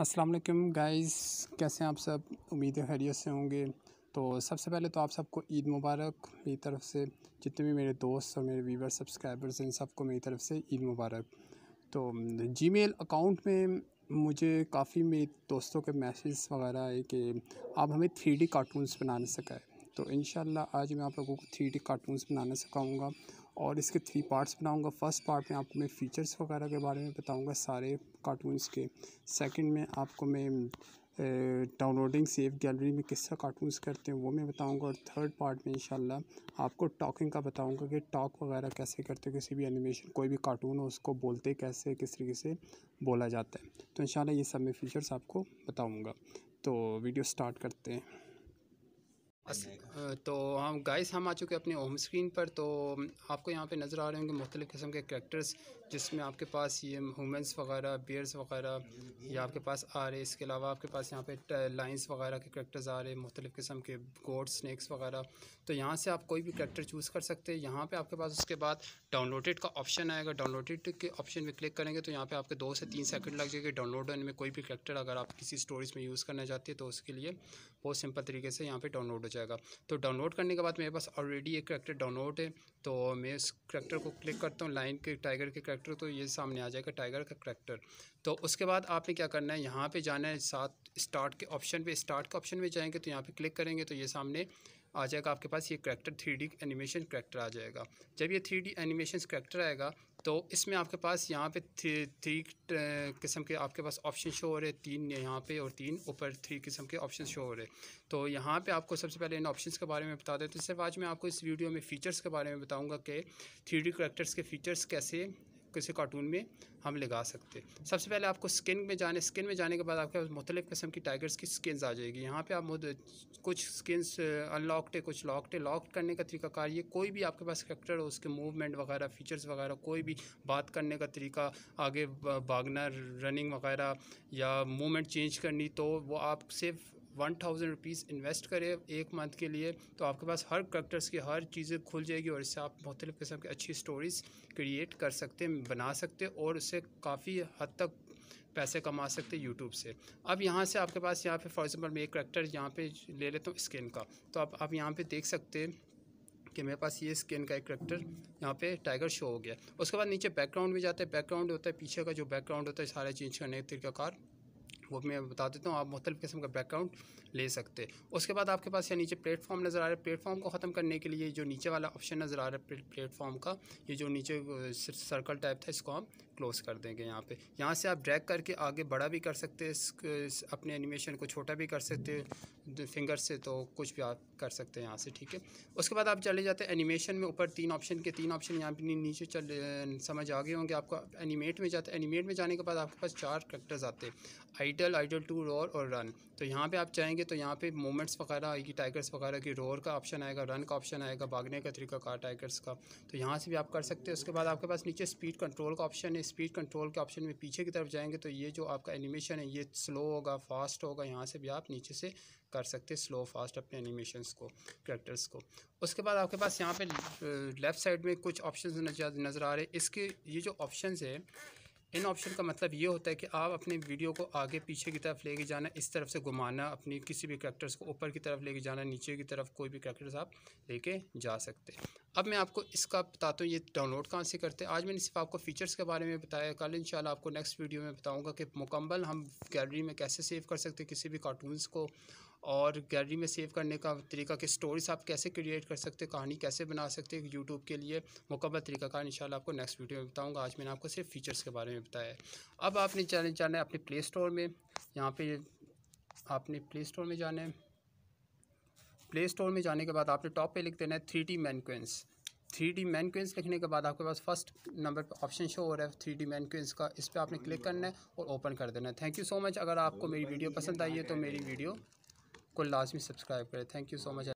अस्सलाम वालेकुम गाइस कैसे हैं आप सब उम्मीद है खैरियत से होंगे तो सबसे पहले तो आप सबको ईद मुबारक मेरी तरफ से जितने भी मेरे दोस्त और मेरे व्यूवर सब्सक्राइबर्स हैं सबको मेरी तरफ से ईद मुबारक तो जीमेल अकाउंट में मुझे काफ़ी मेरे दोस्तों के मैसेज वगैरह आए कि आप हमें थ्री डी कार्टून्स बनाने सकाए तो इन आज मैं आप लोगों को थ्री डी कार्टून्स बनाना सिखाऊँगा और इसके थ्री पार्ट्स बनाऊंगा फर्स्ट पार्ट में आपको मैं फ़ीचर्स वगैरह के बारे में बताऊंगा सारे कार्टून्स के सेकंड में आपको मैं डाउनलोडिंग सेफ गैलरी में किस तरह कार्टून्स करते हैं वो मैं बताऊंगा और थर्ड पार्ट में इंशाल्लाह आपको टॉकिंग का बताऊंगा कि टॉक वगैरह कैसे करते हैं किसी भी एनिमेशन कोई भी कार्टून हो उसको बोलते कैसे किस तरीके से बोला जाता है तो इन ये सब मैं फ़ीचर्स आपको बताऊँगा तो वीडियो स्टार्ट करते हैं तो हम गाइस हम आ चुके हैं अपने होम स्क्रीन पर तो आपको यहाँ पे नज़र आ रहे होंगे मुख्तलिफ़ किस्म के करेक्टर्स जिसमें आपके पास ये हुमेंस वगैरह बियर्स वगैरह या आपके पास आ रहे इसके अलावा आपके पास यहाँ पे लाइंस वगैरह के करेक्टर्स आ रहे मुख्तलिफ़ किस्म के गोड स्नैक्स वगैरह तो यहाँ से आप कोई भी करेक्टर चूज़ कर सकते हैं यहाँ पर आपके पास उसके बाद डाउनलोडेड का ऑप्शन आएगा डाउनलोडेड के ऑप्शन में क्लिक करेंगे तो यहाँ पर आपके दो से तीन सेकेंड लग जाएगी डाउनलोड होने में कोई भी करेक्टर अगर आप किसी स्टोरीज में यूज़ करना चाहते हैं तो उसके लिए बहुत सिंपल तरीके से यहाँ पर डाउनलोड हो जाए जाएगा तो डाउनलोड करने के बाद मेरे पास ऑलरेडी एक करेक्टर डाउनलोड है तो मैं इस करेक्टर को क्लिक करता हूँ लाइन के टाइगर के करेक्टर तो ये सामने आ जाएगा टाइगर का करेक्टर तो उसके बाद आपने क्या करना है यहाँ पर जाना है साथ स्टार्ट के ऑप्शन पर स्टार्ट के ऑप्शन में जाएंगे तो यहाँ पर क्लिक करेंगे तो ये सामने आ जाएगा आपके पास ये करेक्टर थ्री एनिमेशन करेक्टर आ जाएगा जब ये थ्री एनिमेशन करेक्टर आएगा तो इसमें आपके पास यहाँ पे थ्री थ्री किस्म के आपके पास ऑप्शन शो हो रहे तीन यहाँ पे और तीन ऊपर थ्री किस्म के ऑप्शन शो हो रहे तो यहाँ पे आपको सबसे पहले इन ऑप्शंस के बारे में बता दें तो सिर्फ आज मैं आपको इस वीडियो में फ़ीचर्स के बारे में बताऊँगा कि थ्री डी के फ़ीचर्स कैसे किसी कार्टून में हम लगा सकते सबसे पहले आपको स्किन में जाने स्किन में जाने के बाद आपके पास मुख्तलिफ़ किस्म की टाइगर्स की स्किन्स आ जाएगी यहाँ पे आप कुछ स्किन्स अनलॉकड है कुछ लॉकड है लॉक करने का कार ये कोई भी आपके पास करेक्टर हो उसके मूवमेंट वगैरह फीचर्स वगैरह कोई भी बात करने का तरीका आगे भागना रनिंग वगैरह या मूवमेंट चेंज करनी तो वो आप सिर्फ वन थाउजेंड रुपीज़ इन्वेस्ट करें एक मंथ के लिए तो आपके पास हर करेक्टर्स की हर चीज़ें खुल जाएगी और इससे आप मुख्तलिफ़ किस्म की अच्छी स्टोरीज़ क्रिएट कर सकते हैं बना सकते हैं और उससे काफ़ी हद तक पैसे कमा सकते हैं यूट्यूब से अब यहाँ से आपके पास यहाँ पे फॉर एग्ज़ाम्पल मैं एक करेक्टर यहाँ पे ले लेता हूँ स्किन का तो आप आप यहाँ पे देख सकते हैं कि मेरे पास ये स्किन का एक करेक्टर यहाँ पे टाइगर शो हो गया उसके बाद नीचे बैकग्राउंड में जाते हैं बैकग्राउंड होता है पीछे का जो बैकग्राउंड होता है सारा चेंज करने का कार वो मैं बता देता हूँ आप मुख्तलिफ़ किस्म का बैकग्राउंड ले सकते उसके बाद आपके पास यहाँ नीचे प्लेटफॉर्म नज़र आ रहा है प्लेटफॉर्म को ख़त्म करने के लिए जो नीचे वाला ऑप्शन नज़र आ रहा है प्लेटफॉर्म का ये जो नीचे सर्कल टाइप था इसको हम क्लोज़ कर देंगे यहाँ पे यहाँ से आप ड्रैग करके आगे बड़ा भी कर सकते हैं अपने एनिमेशन को छोटा भी कर सकते हैं फिंगर से तो कुछ भी आप कर सकते हैं यहाँ से ठीक है उसके बाद आप चले जाते हैं एनिमेशन में ऊपर तीन ऑप्शन के तीन ऑप्शन यहाँ पर नीचे चल समझ आ गए होंगे आपको एनिमेट में जाते एनिमेट में जाने के बाद आपके पास चार करेक्टर्स आते हैं आइडल आइडल टू रोर और रन तो यहाँ पर आप चाहेंगे तो यहाँ पर मोमेंट्स वगैरह आएगी टाइगर्स वगैरह की रोर का ऑप्शन आएगा रन का ऑप्शन आएगा भागने का तरीका का टाइगर्स का तो यहाँ से भी आप कर सकते हैं उसके बाद आपके पास नीचे स्पीड कंट्रोल का ऑप्शन है स्पीड कंट्रोल के ऑप्शन में पीछे की तरफ जाएंगे तो ये जो आपका एनिमेशन है ये स्लो होगा फास्ट होगा यहाँ से भी आप नीचे से कर सकते हैं स्लो फास्ट अपने एनिमेशन को करेक्टर्स को उसके बाद आपके पास यहाँ पे लेफ़्ट साइड में कुछ ऑप्शन नज़र आ रहे हैं इसके ये जो ऑप्शन है इन ऑप्शन का मतलब ये होता है कि आप अपने वीडियो को आगे पीछे की तरफ लेके जाना इस तरफ से घुमाना अपनी किसी भी करेक्टर्स को ऊपर की तरफ लेके जाना नीचे की तरफ कोई भी करेक्टर्स आप लेके जा सकते हैं अब मैं आपको इसका बताता हूँ ये डाउनलोड कहाँ से करते हैं आज मैंने सिर्फ आपको फीचर्स के बारे में बताया कल इन आपको नेक्स्ट वीडियो में बताऊँगा कि मुकम्मल हम गैलरी में कैसे सेव कर सकते किसी भी कार्टून को और गैलरी में सेव करने का तरीका कि स्टोरीज आप कैसे क्रिएट कर सकते हैं कहानी कैसे बना सकते हैं यूट्यूब के लिए मुकम्मल तरीका का इनशाला आपको नेक्स्ट वीडियो में बताऊँगा आज मैंने आपको सिर्फ फ़ीचर्स के बारे में बताया है अब आपने जाने जाना है अपने प्ले स्टोर में यहाँ पर आपने प्ले स्टोर में जाना है प्ले स्टोर में जाने के बाद आपने टॉप पर लिख देना है three D mannequins three D mannequins लिखने के बाद आपके पास फर्स्ट नंबर पर ऑप्शन शो हो रहा है थ्री डी मैनकुंस का इस पर आपने क्लिक करना है और ओपन कर देना है थैंक यू सो मच अगर आपको मेरी वीडियो पसंद आई है तो मेरी वीडियो को लाजमी सब्सक्राइब करें थैंक यू सो मच